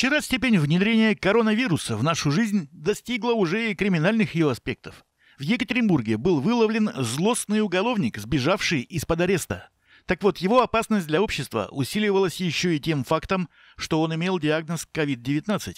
Вчера степень внедрения коронавируса в нашу жизнь достигла уже и криминальных ее аспектов. В Екатеринбурге был выловлен злостный уголовник, сбежавший из-под ареста. Так вот, его опасность для общества усиливалась еще и тем фактом, что он имел диагноз COVID-19.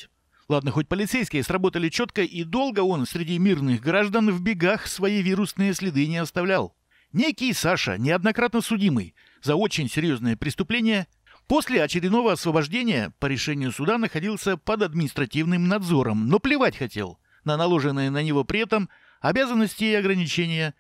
Ладно, хоть полицейские сработали четко, и долго он среди мирных граждан в бегах свои вирусные следы не оставлял. Некий Саша, неоднократно судимый за очень серьезное преступление, После очередного освобождения по решению суда находился под административным надзором, но плевать хотел на наложенные на него при этом обязанности и ограничения.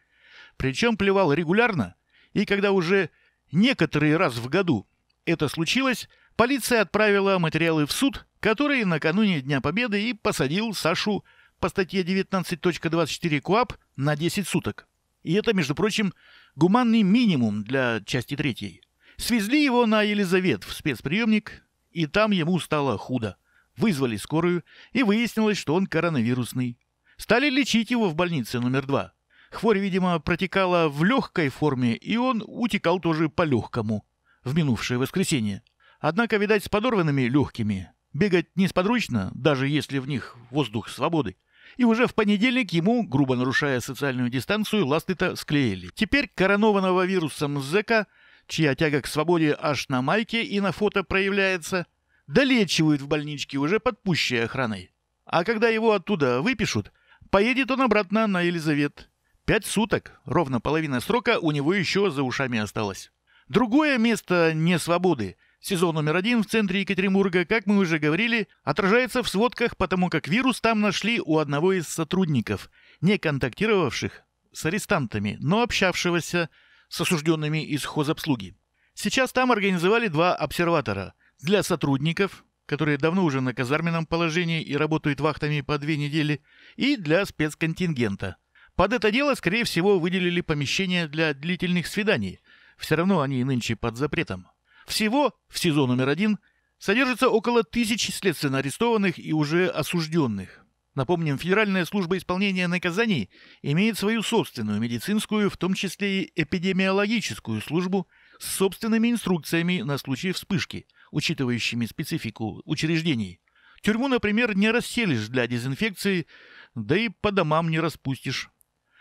Причем плевал регулярно, и когда уже некоторые раз в году это случилось, полиция отправила материалы в суд, который накануне Дня Победы и посадил Сашу по статье 19.24 КОАП на 10 суток. И это, между прочим, гуманный минимум для части третьей. Свезли его на Елизавет в спецприемник, и там ему стало худо. Вызвали скорую, и выяснилось, что он коронавирусный. Стали лечить его в больнице номер два. Хворь, видимо, протекала в легкой форме, и он утекал тоже по-легкому в минувшее воскресенье. Однако, видать, с подорванными легкими бегать несподручно, даже если в них воздух свободы. И уже в понедельник ему, грубо нарушая социальную дистанцию, ласты-то склеили. Теперь коронованного вирусом зэка – чья тяга к свободе аж на майке и на фото проявляется, долечивают в больничке уже под пущей охраной. А когда его оттуда выпишут, поедет он обратно на Елизавет. Пять суток, ровно половина срока у него еще за ушами осталось. Другое место не свободы. Сезон номер один в центре Екатеринбурга, как мы уже говорили, отражается в сводках, потому как вирус там нашли у одного из сотрудников, не контактировавших с арестантами, но общавшегося с осужденными из хозобслуги. Сейчас там организовали два обсерватора для сотрудников, которые давно уже на казарменном положении и работают вахтами по две недели, и для спецконтингента. Под это дело, скорее всего, выделили помещение для длительных свиданий. Все равно они нынче под запретом. Всего в СИЗО номер один содержится около тысячи следственно арестованных и уже осужденных. Напомним, Федеральная служба исполнения наказаний имеет свою собственную медицинскую, в том числе и эпидемиологическую службу с собственными инструкциями на случай вспышки, учитывающими специфику учреждений. Тюрьму, например, не расселишь для дезинфекции, да и по домам не распустишь.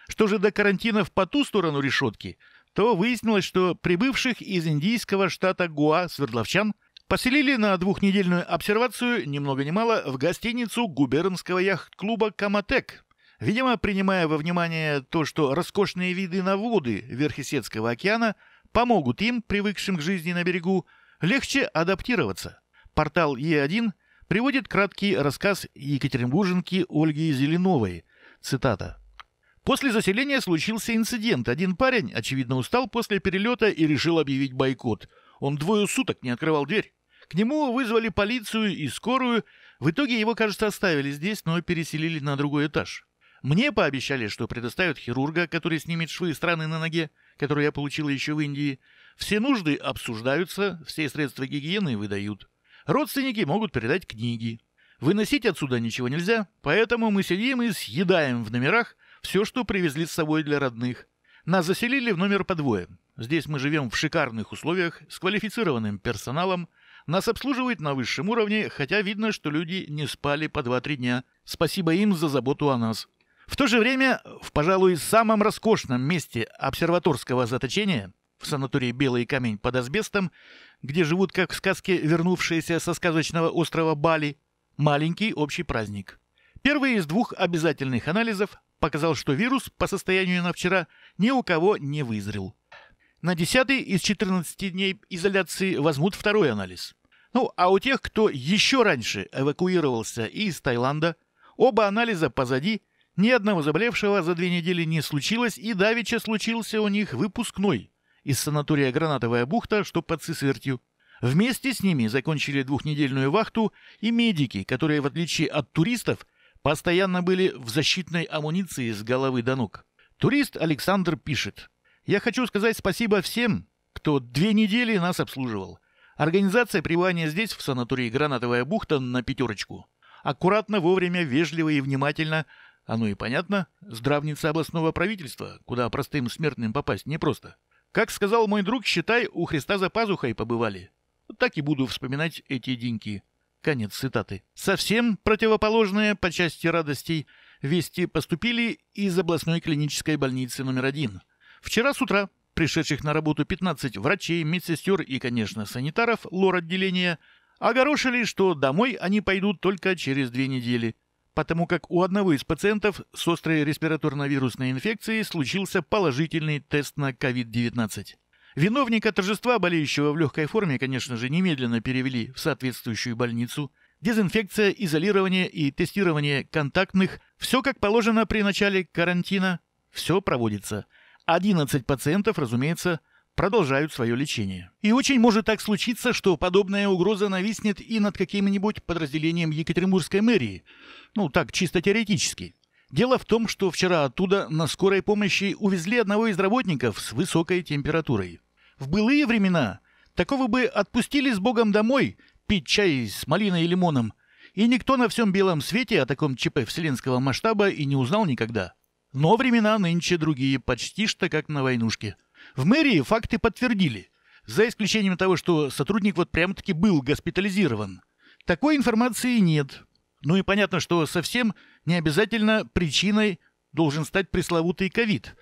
Что же до карантинов по ту сторону решетки, то выяснилось, что прибывших из индийского штата Гуа свердловчан Поселили на двухнедельную обсервацию, ни много ни мало, в гостиницу губернского яхт-клуба «Каматек». Видимо, принимая во внимание то, что роскошные виды на воды Верхесецкого океана помогут им, привыкшим к жизни на берегу, легче адаптироваться. Портал Е1 приводит краткий рассказ екатеринбурженки Ольги Зеленовой. Цитата. После заселения случился инцидент. Один парень, очевидно, устал после перелета и решил объявить бойкот. Он двое суток не открывал дверь. К нему вызвали полицию и скорую. В итоге его, кажется, оставили здесь, но переселили на другой этаж. Мне пообещали, что предоставят хирурга, который снимет швы и страны на ноге, которую я получил еще в Индии. Все нужды обсуждаются, все средства гигиены выдают. Родственники могут передать книги. Выносить отсюда ничего нельзя, поэтому мы сидим и съедаем в номерах все, что привезли с собой для родных. Нас заселили в номер по двое. Здесь мы живем в шикарных условиях, с квалифицированным персоналом – нас обслуживают на высшем уровне, хотя видно, что люди не спали по 2-3 дня. Спасибо им за заботу о нас. В то же время, в, пожалуй, самом роскошном месте обсерваторского заточения, в санатории «Белый камень» под асбестом, где живут, как в сказке, вернувшиеся со сказочного острова Бали, маленький общий праздник. Первый из двух обязательных анализов показал, что вирус по состоянию на вчера ни у кого не вызрел. На 10 из 14 дней изоляции возьмут второй анализ. Ну, а у тех, кто еще раньше эвакуировался из Таиланда, оба анализа позади, ни одного заболевшего за две недели не случилось, и давеча случился у них выпускной из санатория «Гранатовая бухта», что под Сысвертью. Вместе с ними закончили двухнедельную вахту и медики, которые, в отличие от туристов, постоянно были в защитной амуниции с головы до ног. Турист Александр пишет – я хочу сказать спасибо всем, кто две недели нас обслуживал. Организация пребывания здесь, в санатории «Гранатовая бухта» на пятерочку. Аккуратно, вовремя, вежливо и внимательно. Оно и понятно, здравница областного правительства, куда простым смертным попасть непросто. Как сказал мой друг, считай, у Христа за пазухой побывали. Вот так и буду вспоминать эти деньки. Конец цитаты. Совсем противоположное по части радостей вести поступили из областной клинической больницы номер один – Вчера с утра пришедших на работу 15 врачей, медсестер и, конечно, санитаров лор-отделения огорошили, что домой они пойдут только через две недели, потому как у одного из пациентов с острой респираторно-вирусной инфекцией случился положительный тест на COVID-19. Виновника торжества, болеющего в легкой форме, конечно же, немедленно перевели в соответствующую больницу. Дезинфекция, изолирование и тестирование контактных – все как положено при начале карантина, все проводится – 11 пациентов, разумеется, продолжают свое лечение. И очень может так случиться, что подобная угроза нависнет и над каким-нибудь подразделением Екатеринбургской мэрии. Ну, так, чисто теоретически. Дело в том, что вчера оттуда на скорой помощи увезли одного из работников с высокой температурой. В былые времена такого бы отпустили с Богом домой пить чай с малиной и лимоном, и никто на всем белом свете о таком ЧП вселенского масштаба и не узнал никогда. Но времена нынче другие, почти что как на войнушке. В мэрии факты подтвердили. За исключением того, что сотрудник вот прямо-таки был госпитализирован. Такой информации нет. Ну и понятно, что совсем не обязательно причиной должен стать пресловутый ковид.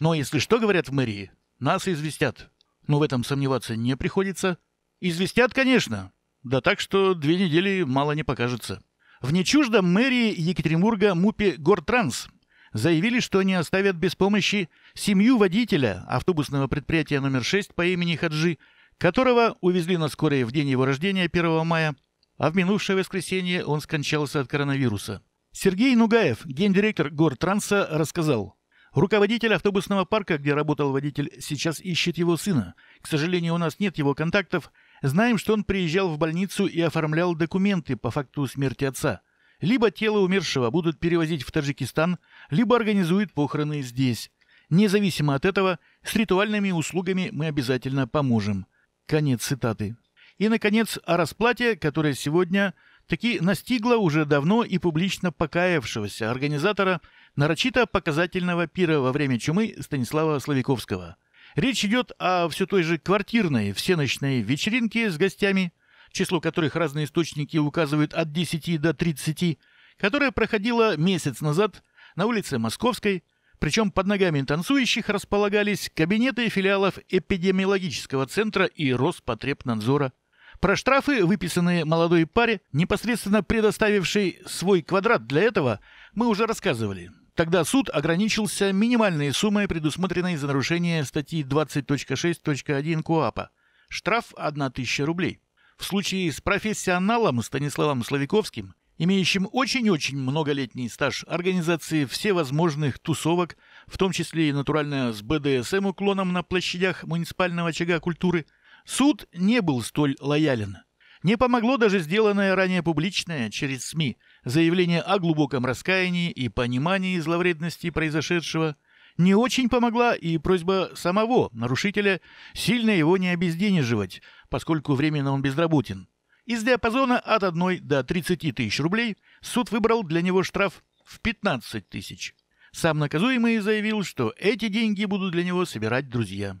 Но если что говорят в мэрии, нас известят. Но в этом сомневаться не приходится. Известят, конечно. Да так, что две недели мало не покажется. В нечуждом мэрии Екатеринбурга МУПе «Гортранс» заявили, что не оставят без помощи семью водителя автобусного предприятия номер 6 по имени Хаджи, которого увезли на скорой в день его рождения 1 мая, а в минувшее воскресенье он скончался от коронавируса. Сергей Нугаев, гендиректор Гортранса, рассказал. Руководитель автобусного парка, где работал водитель, сейчас ищет его сына. К сожалению, у нас нет его контактов. Знаем, что он приезжал в больницу и оформлял документы по факту смерти отца – либо тело умершего будут перевозить в Таджикистан, либо организуют похороны здесь. Независимо от этого, с ритуальными услугами мы обязательно поможем. Конец цитаты. И, наконец, о расплате, которая сегодня таки настигла уже давно и публично покаявшегося организатора нарочито показательного пира во время чумы Станислава Славиковского. Речь идет о все той же квартирной всеночной вечеринке с гостями – число которых разные источники указывают от 10 до 30, которая проходила месяц назад на улице Московской, причем под ногами танцующих располагались кабинеты филиалов эпидемиологического центра и Роспотребнадзора. Про штрафы, выписанные молодой паре, непосредственно предоставившей свой квадрат для этого, мы уже рассказывали. Тогда суд ограничился минимальной суммой, предусмотренной за нарушение статьи 20.6.1 КоАПа: Штраф 1000 рублей. В случае с профессионалом Станиславом Славиковским, имеющим очень-очень многолетний стаж организации всевозможных тусовок, в том числе и натурально с БДСМ-уклоном на площадях муниципального очага культуры, суд не был столь лоялен. Не помогло даже сделанное ранее публичное через СМИ заявление о глубоком раскаянии и понимании зловредности произошедшего – не очень помогла и просьба самого нарушителя сильно его не обезденеживать, поскольку временно он безработен. Из диапазона от 1 до 30 тысяч рублей суд выбрал для него штраф в 15 тысяч. Сам наказуемый заявил, что эти деньги будут для него собирать друзья.